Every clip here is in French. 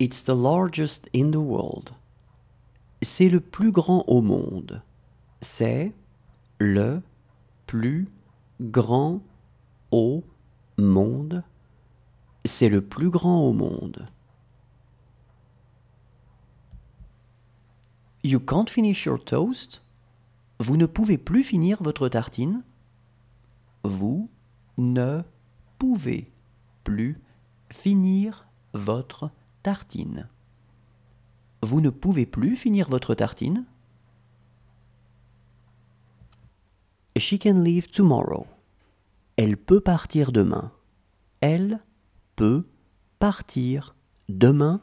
It's the largest in the world. C'est le plus grand au monde. C'est le plus grand au monde. C'est le plus grand au monde. You can't finish your toast. Vous ne pouvez plus finir votre tartine. Vous ne pouvez plus finir votre tartine tartine. Vous ne pouvez plus finir votre tartine? She can leave tomorrow. Elle peut partir demain. Elle peut partir demain.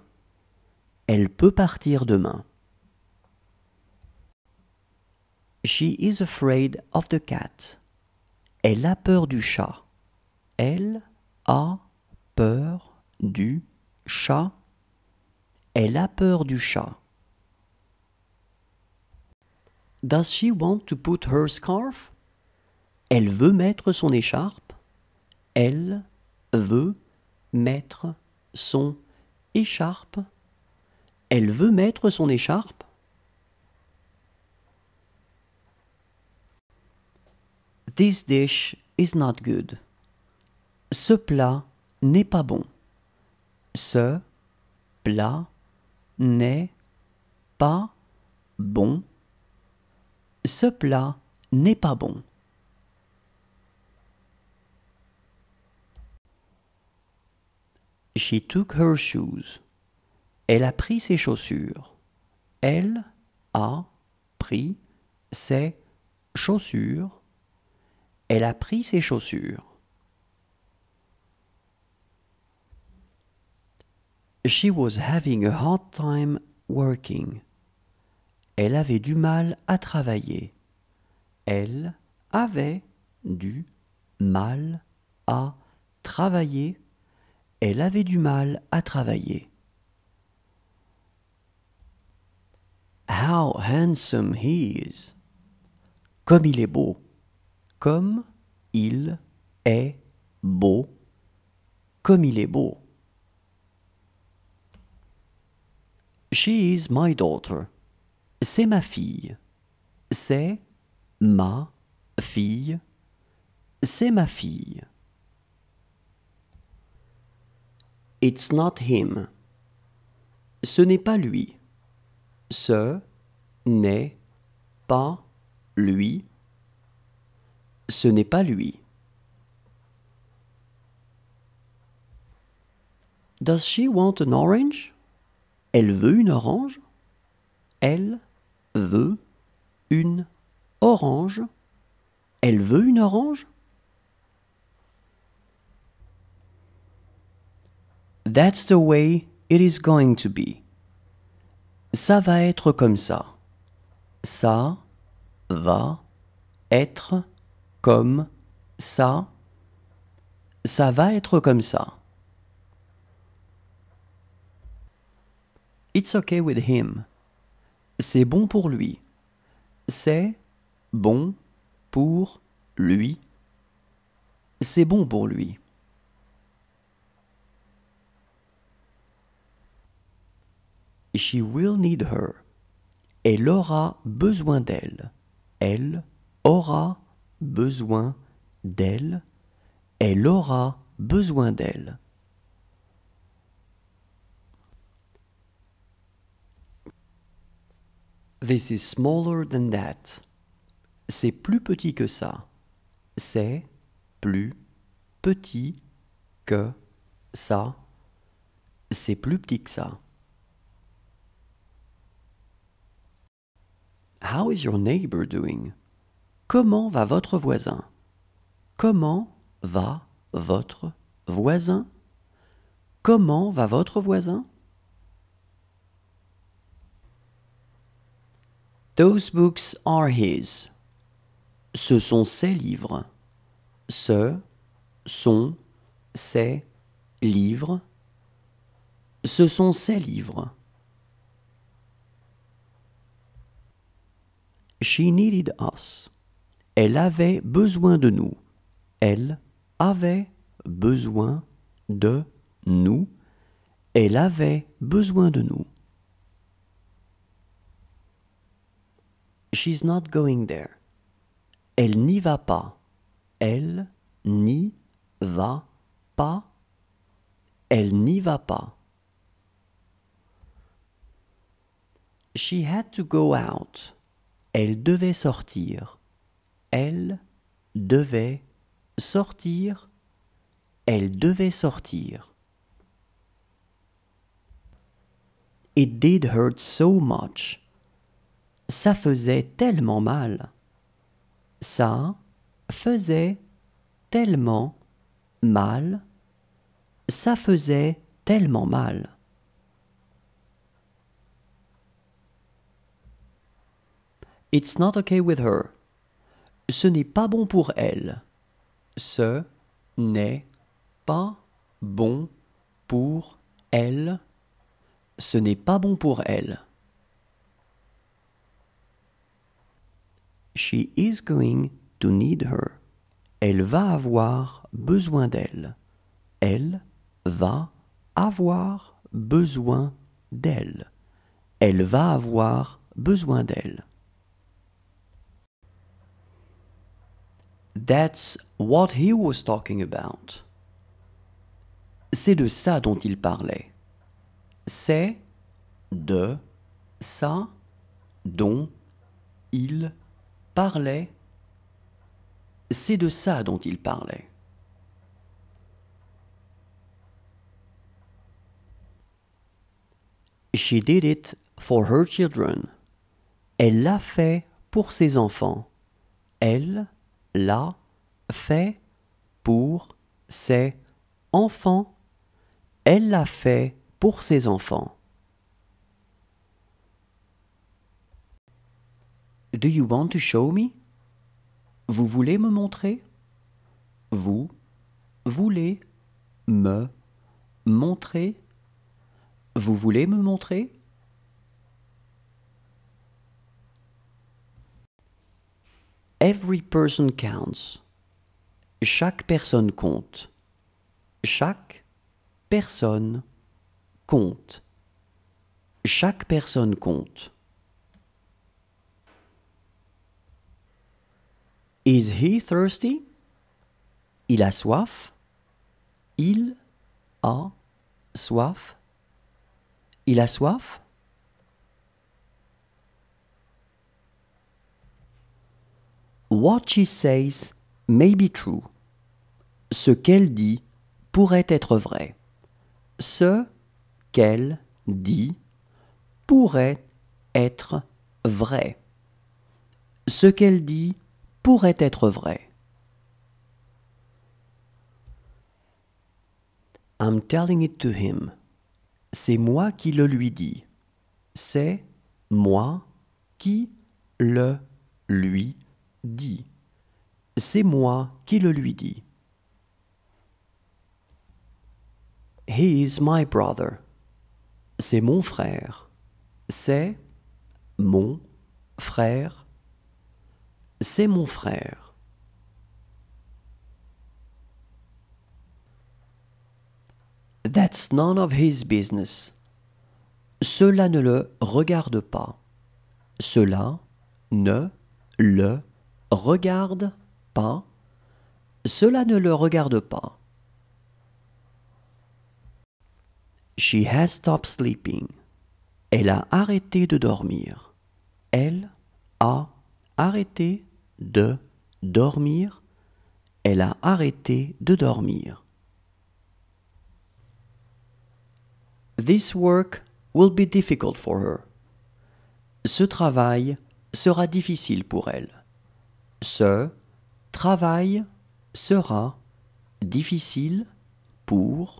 Elle peut partir demain. She is afraid of the cat. Elle a peur du chat. Elle a peur du chat. Elle a peur du chat. Does she want to put her scarf? Elle veut mettre son écharpe. Elle veut mettre son écharpe. Elle veut mettre son écharpe. This dish is not good. Ce plat n'est pas bon. Ce plat n'est pas bon. Ce plat n'est pas bon. She took her shoes. Elle a pris ses chaussures. Elle a pris ses chaussures. Elle a pris ses chaussures. She was having a hard time working. Elle avait du mal à travailler. Elle avait du mal à travailler. Elle avait du mal à travailler. How handsome he is. Comme il est beau. Comme il est beau. Comme il est beau. She is my daughter. C'est ma fille. C'est ma fille. C'est ma fille. It's not him. Ce n'est pas lui. Ce n'est pas lui. Ce n'est pas lui. Does she want an orange? Elle veut une orange. Elle veut une orange. Elle veut une orange. That's the way it is going to be. Ça va être comme ça. Ça va être comme ça. Ça va être comme ça. It's okay with him. C'est bon pour lui. C'est bon pour lui. C'est bon pour lui. She will need her. Elle aura besoin d'elle. Elle aura besoin d'elle. Elle aura besoin d'elle. This is smaller than that. C'est plus petit que ça. C'est plus petit que ça. C'est plus petit que ça. How is your neighbor doing? Comment va votre voisin? Comment va votre voisin? Comment va votre voisin? Those books are his. Ce sont ses livres. Ce sont ses livres. Ce sont ses livres. She needed us. Elle avait besoin de nous. Elle avait besoin de nous. Elle avait besoin de nous. She's not going there. Elle n'y va pas. Elle n'y va pas. Elle n'y va pas. She had to go out. Elle devait sortir. Elle devait sortir. Elle devait sortir. It did hurt so much ça faisait tellement mal. Ça faisait tellement mal. Ça faisait tellement mal. It's not okay with her. Ce n'est pas bon pour elle. Ce n'est pas bon pour elle. Ce n'est pas bon pour elle. She is going to need her. Elle va avoir besoin d'elle. Elle va avoir besoin d'elle. Elle va avoir besoin d'elle. That's what he was talking about. C'est de ça dont il parlait. C'est de ça dont il parlait, c'est de ça dont il parlait. She did it for her children. Elle l'a fait pour ses enfants. Elle l'a fait pour ses enfants. Elle l'a fait pour ses enfants. Do you want to show me? Vous voulez me montrer? Vous voulez me montrer? Vous voulez me montrer? Every person counts. Chaque personne compte. Chaque personne compte. Chaque personne compte. Is he thirsty? Il a soif. Il a soif. Il a soif. What she says may be true. Ce qu'elle dit pourrait être vrai. Ce qu'elle dit pourrait être vrai. Ce qu'elle dit pourrait être vrai. I'm telling it to him. C'est moi qui le lui dis. C'est moi qui le lui dis. C'est moi qui le lui dis. He is my brother. C'est mon frère. C'est mon frère. C'est mon frère. That's none of his business. Cela ne le regarde pas. Cela ne le regarde pas. Cela ne le regarde pas. She has stopped sleeping. Elle a arrêté de dormir. Elle a Arrêter de dormir. Elle a arrêté de dormir. This work will be difficult for her. Ce travail sera difficile pour elle. Ce travail sera difficile pour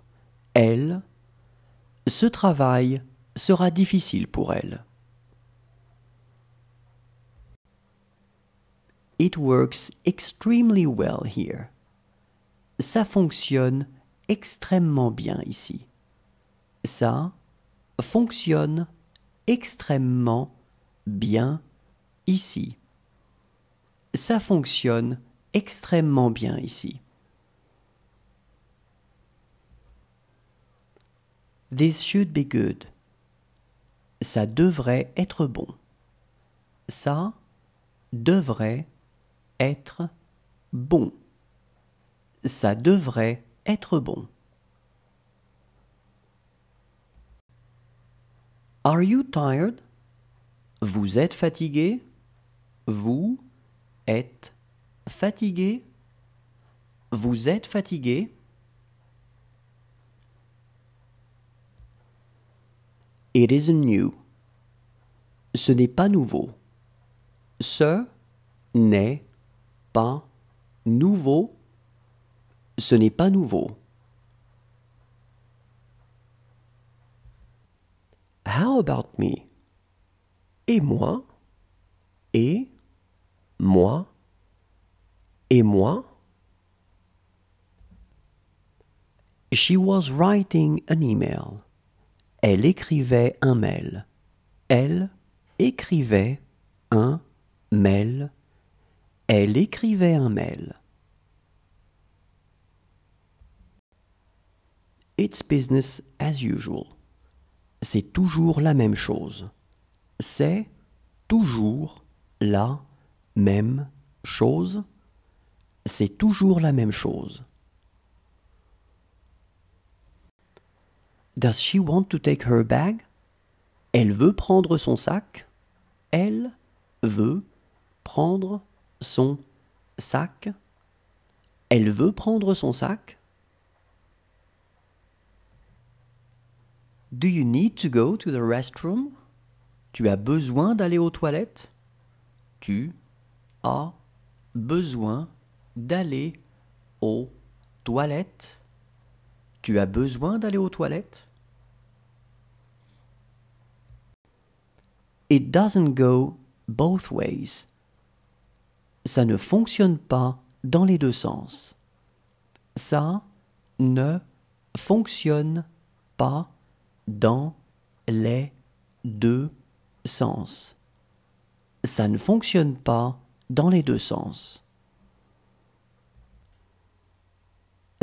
elle. It works extremely well here. Ça fonctionne extrêmement bien ici. Ça fonctionne extrêmement bien ici. Ça fonctionne extrêmement bien ici. This should be good. Ça devrait être bon. Ça devrait être bon. Ça devrait être bon. Are you tired? Vous êtes fatigué? Vous êtes fatigué? Vous êtes fatigué? It isn't new. Ce n'est pas nouveau. Ce n'est nouveau, ce n'est pas nouveau. How about me? Et moi? Et moi? Et moi? She was writing an email. Elle écrivait un mail. Elle écrivait un mail. Elle écrivait un mail. It's business as usual. C'est toujours la même chose. C'est toujours la même chose. C'est toujours la même chose. Does she want to take her bag? Elle veut prendre son sac. Elle veut prendre son sac. Elle veut prendre son sac. Do you need to go to the restroom? Tu as besoin d'aller aux toilettes? Tu as besoin d'aller aux toilettes? Tu as besoin d'aller aux toilettes? It doesn't go both ways ça ne fonctionne pas dans les deux sens. Ça ne fonctionne pas dans les deux sens. Ça ne fonctionne pas dans les deux sens.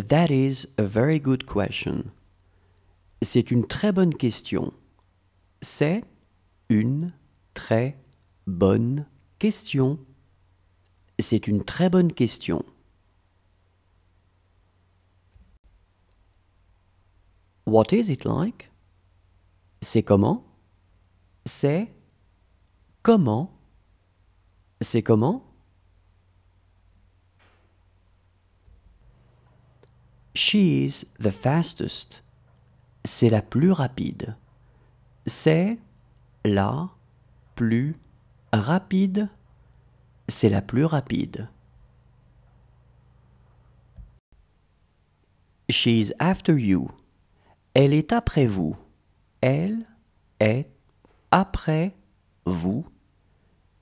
That is a very good question. C'est une très bonne question. C'est une très bonne question. C'est une très bonne question. What is it like? C'est comment? C'est comment? C'est comment? She is the fastest. C'est la plus rapide. C'est la plus rapide c'est la plus rapide. She is after you. Elle est après vous. Elle est après vous.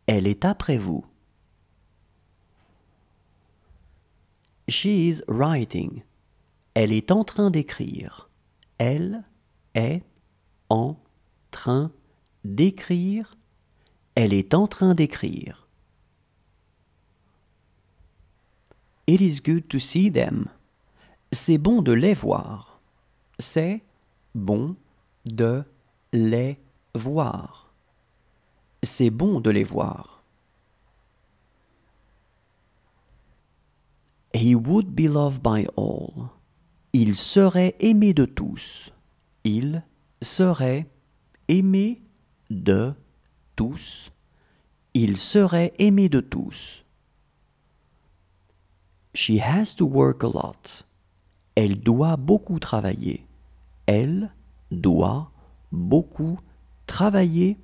Elle est après vous. She is writing. Elle est en train d'écrire. Elle est en train d'écrire. Elle est en train d'écrire. It is good to see them. C'est bon de les voir. C'est bon de les voir. C'est bon de les voir. He would be loved by all. Il serait aimé de tous. Il serait aimé de tous. Il serait aimé de tous. She has to work a lot. Elle doit beaucoup travailler. Elle doit beaucoup travailler.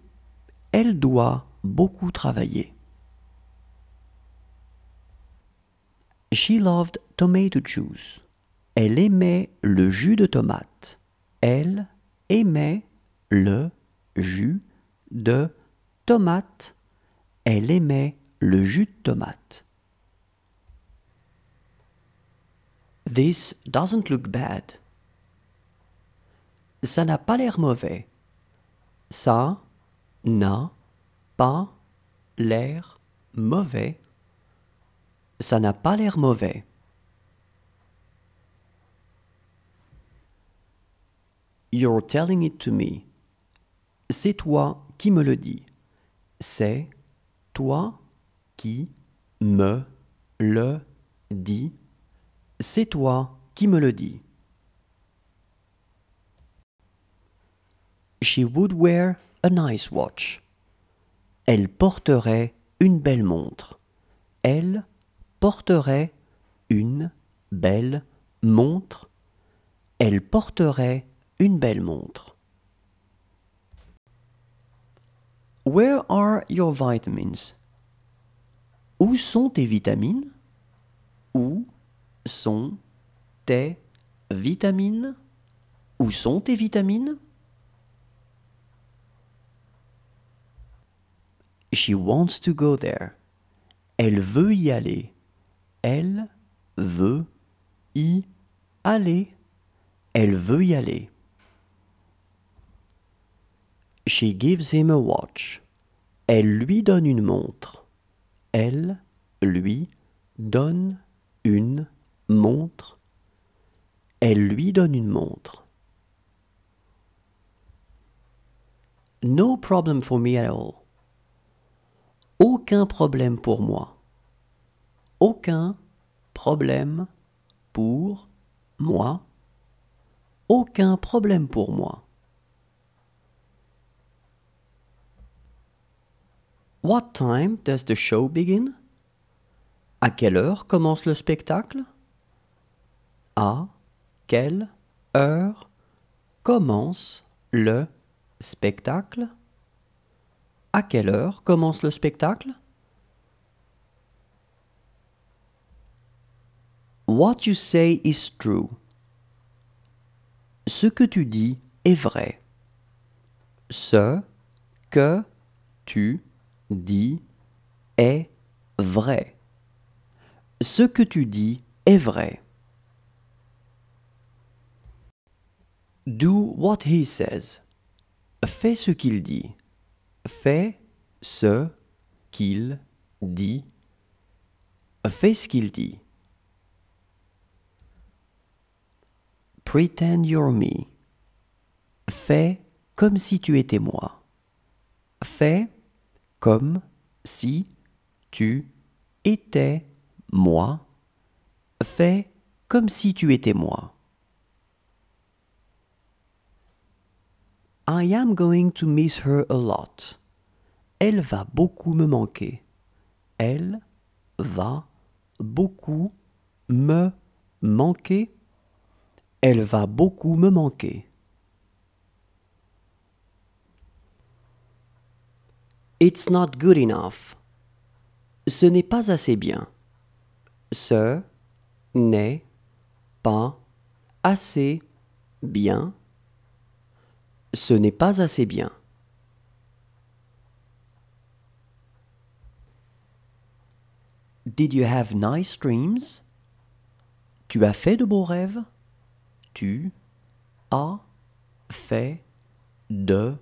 Elle doit beaucoup travailler. She loved tomato juice. Elle aimait le jus de tomate. Elle aimait le jus de tomate. Elle aimait le jus de tomate. This doesn't look bad. Ça n'a pas l'air mauvais. Ça n'a pas l'air mauvais. Ça n'a pas l'air mauvais. You're telling it to me. C'est toi qui me le dis. C'est toi qui me le dis. C'est toi qui me le dis. She would wear a nice watch. Elle porterait une belle montre. Elle porterait une belle montre. Elle porterait une belle montre. Where are your vitamins? Où sont tes vitamines? Où sont tes vitamines Où sont tes vitamines She wants to go there. Elle veut y aller. Elle veut y aller. Elle veut y aller. She gives him a watch. Elle lui donne une montre. Elle lui donne une montre, elle lui donne une montre. No problem for me at all. Aucun problème pour moi. Aucun problème pour moi. Aucun problème pour moi. What time does the show begin? À quelle heure commence le spectacle? À quelle heure commence le spectacle À quelle heure commence le spectacle What you say is true. Ce que tu dis est vrai. Ce que tu dis est vrai. Ce que tu dis est vrai. Do what he says. Fais ce qu'il dit. Fais ce qu'il dit. Fais ce qu'il dit. Pretend you're me. Fais comme si tu étais moi. Fais comme si tu étais moi. Fais comme si tu étais moi. I am going to miss her a lot. Elle va beaucoup me manquer. Elle va beaucoup me manquer. Elle va beaucoup me manquer. It's not good enough. Ce n'est pas assez bien. Ce n'est pas assez bien. Ce n'est pas assez bien. Did you have nice dreams? Tu as fait de beaux rêves? Tu as fait de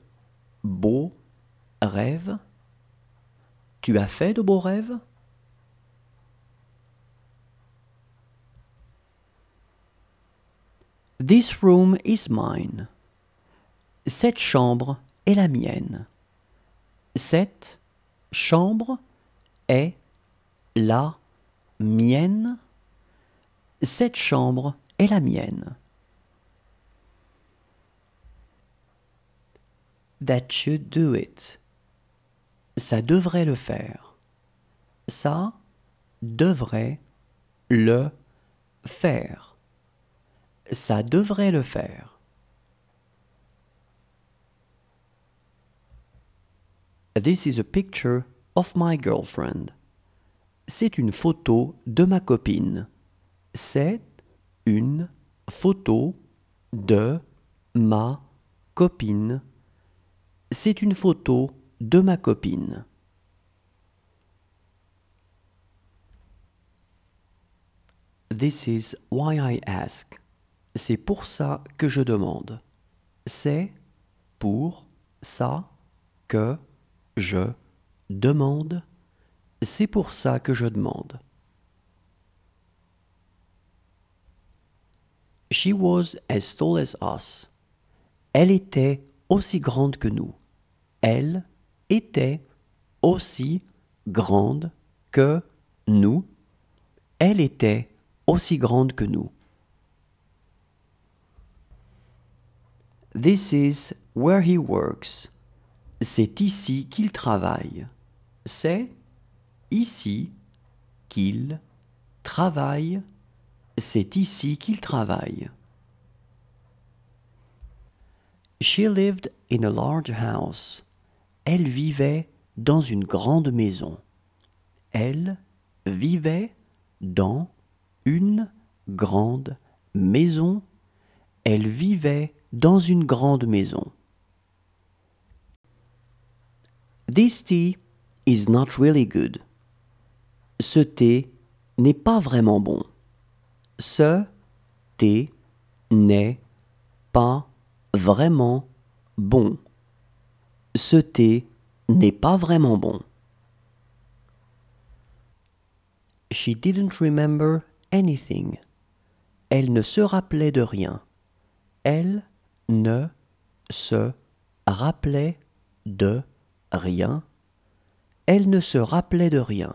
beaux rêves? Tu as fait de beaux rêves? This room is mine. Cette chambre est la mienne. Cette chambre est la mienne. Cette chambre est la mienne. That should do it. Ça devrait le faire. Ça devrait le faire. Ça devrait le faire. This is a picture of my girlfriend. C'est une photo de ma copine. C'est une photo de ma copine. C'est une photo de ma copine. This is why I ask. C'est pour ça que je demande. C'est pour ça que je demande, c'est pour ça que je demande. She was as tall as us. Elle était aussi grande que nous. Elle était aussi grande que nous. Elle était aussi grande que nous. This is where he works. C'est ici qu'il travaille. C'est ici qu'il travaille. C'est ici qu'il travaille. She lived in a large house. Elle vivait dans une grande maison. Elle vivait dans une grande maison. Elle vivait dans une grande maison. This tea is not really good. Ce thé n'est pas vraiment bon. Ce thé n'est pas vraiment bon. Ce n'est pas vraiment bon. She didn't remember anything. Elle ne se rappelait de rien. Elle ne se rappelait de rien, elle ne se rappelait de rien.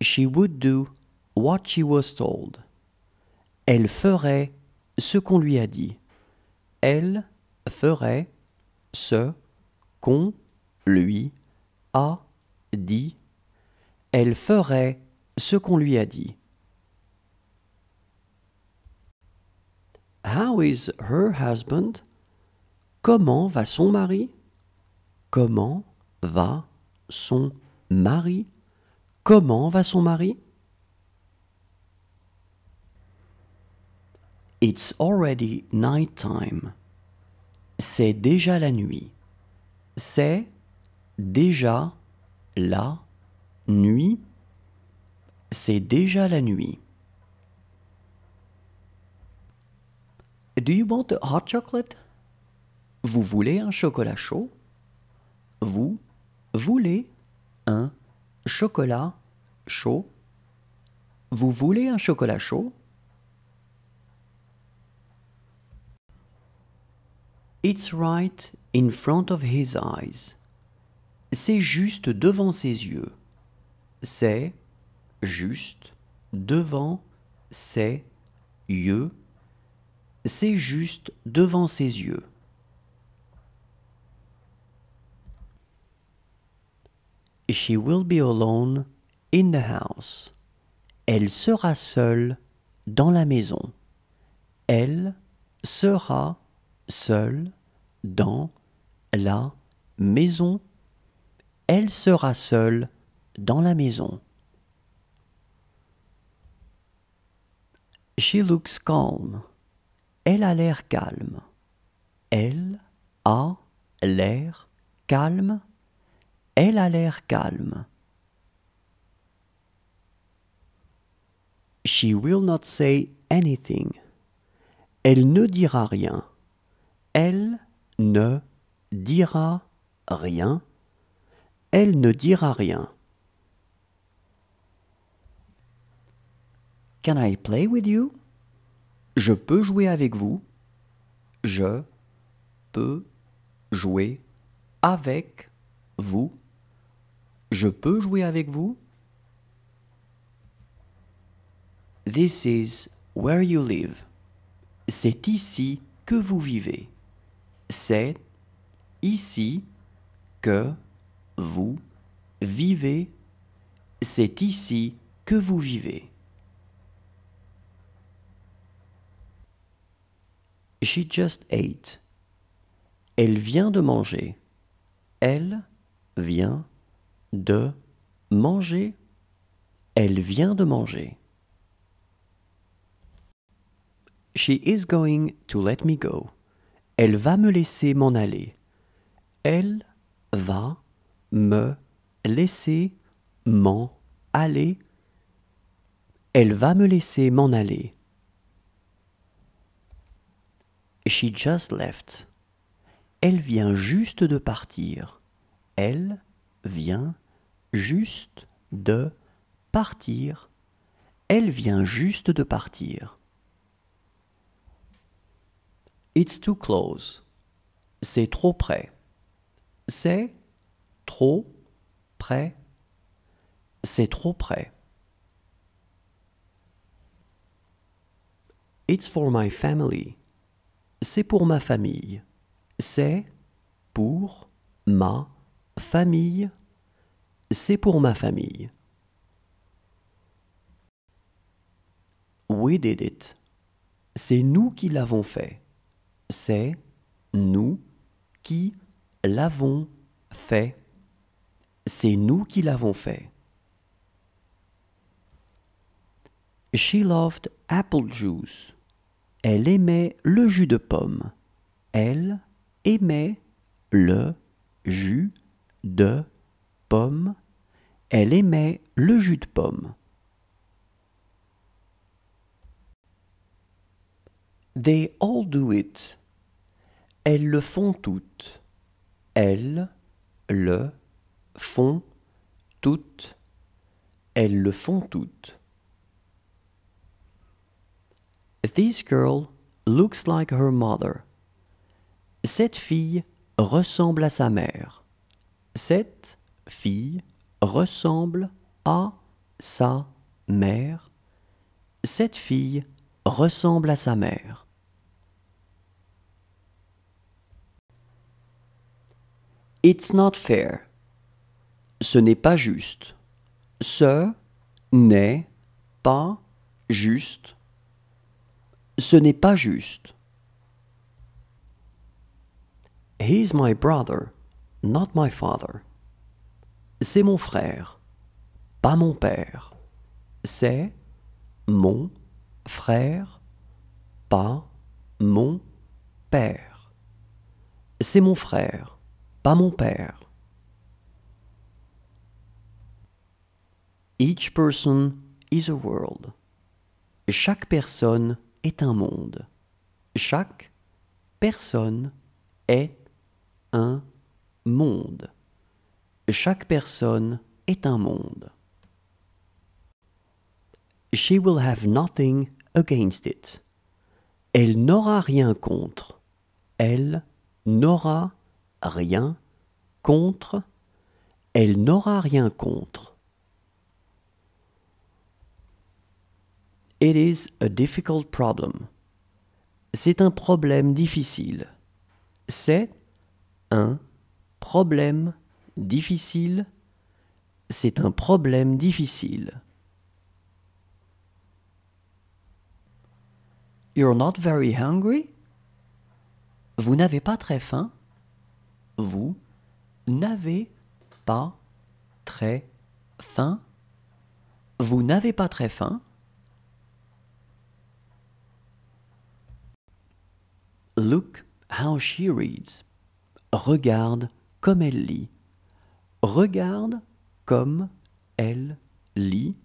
She would do what she was told. Elle ferait ce qu'on lui a dit. Elle ferait ce qu'on lui a dit. Elle ferait ce qu'on lui a dit. How is her husband? Comment va son mari Comment va son mari Comment va son mari It's already night time. C'est déjà la nuit. C'est déjà la nuit. C'est déjà la nuit. Do you want a hot chocolate? Vous voulez un chocolat chaud Vous voulez un chocolat chaud Vous voulez un chocolat chaud It's right in front of his eyes. C'est juste devant ses yeux. C'est juste devant ses yeux. C'est juste devant ses yeux. She will be alone in the house. Elle sera seule dans la maison. Elle sera seule dans la maison. Elle sera seule dans la maison. She looks calm. Elle a l'air calme. Elle a l'air calme. Elle a l'air calme. She will not say anything. Elle ne dira rien. Elle ne dira rien. Elle ne dira rien. Can I play with you? Je peux jouer avec vous. Je peux jouer avec vous. Je peux jouer avec vous? This is where you live. C'est ici que vous vivez. C'est ici que vous vivez. C'est ici que vous vivez. She just ate. Elle vient de manger. Elle vient de manger. Elle vient de manger. She is going to let me go. Elle va me laisser m'en aller. Elle va me laisser m'en aller. Elle va me laisser m'en aller. She just left. Elle vient juste de partir. Elle vient juste de partir. Elle vient juste de partir. It's too close. C'est trop près. C'est trop près. C'est trop près. It's for my family. C'est pour ma famille. C'est pour ma famille. C'est pour ma famille. We did it. C'est nous qui l'avons fait. C'est nous qui l'avons fait. C'est nous qui l'avons fait. She loved apple juice. Elle aimait le jus de pomme. Elle aimait le jus de pomme. Elle aimait le jus de pomme. They all do it. Elles le font toutes. Elles le font toutes. Elles le font toutes. This girl looks like her mother. Cette fille ressemble à sa mère. Cette fille ressemble à sa mère. Cette fille ressemble à sa mère. It's not fair. Ce n'est pas juste. Ce n'est pas juste. Ce n'est pas juste. He's my brother, not my father. C'est mon frère, pas mon père. C'est mon frère, pas mon père. C'est mon frère, pas mon père. Each person is a world. Chaque personne est un monde. Chaque personne est un monde. Chaque personne est un monde. She will have nothing against it. Elle n'aura rien contre. Elle n'aura rien contre. Elle n'aura rien contre. It is a difficult problem. C'est un problème difficile. C'est un problème difficile, c'est un problème difficile. You're not very hungry? Vous n'avez pas très faim? Vous n'avez pas très faim? Vous n'avez pas très faim? Look how she reads. Regarde comme elle lit. Regarde comme elle lit.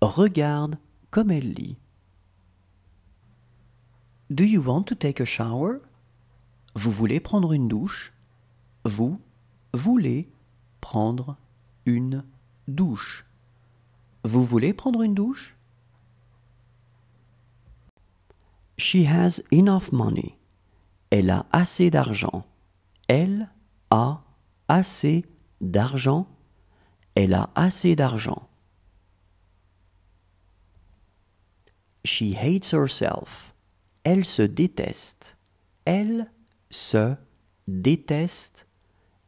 Regarde comme elle lit. Do you want to take a shower? Vous voulez prendre une douche? Vous voulez prendre une douche. Vous voulez prendre une douche? She has enough money. Elle a assez d'argent. Elle a assez d'argent d'argent, elle a assez d'argent. She hates herself. Elle se déteste. Elle se déteste.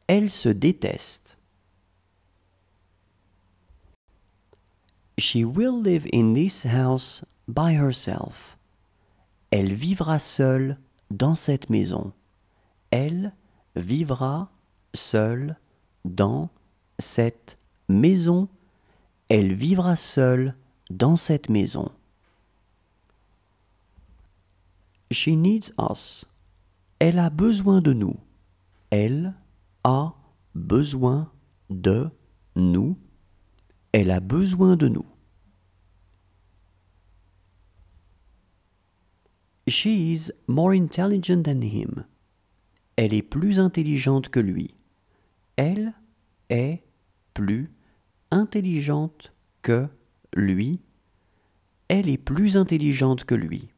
Elle se déteste. She will live in this house by herself. Elle vivra seule dans cette maison. Elle vivra seule dans cette maison. Elle vivra seule dans cette maison. She needs us. Elle a besoin de nous. Elle a besoin de nous. Elle a besoin de nous. She is more intelligent than him. Elle est plus intelligente que lui elle est plus intelligente que lui, elle est plus intelligente que lui.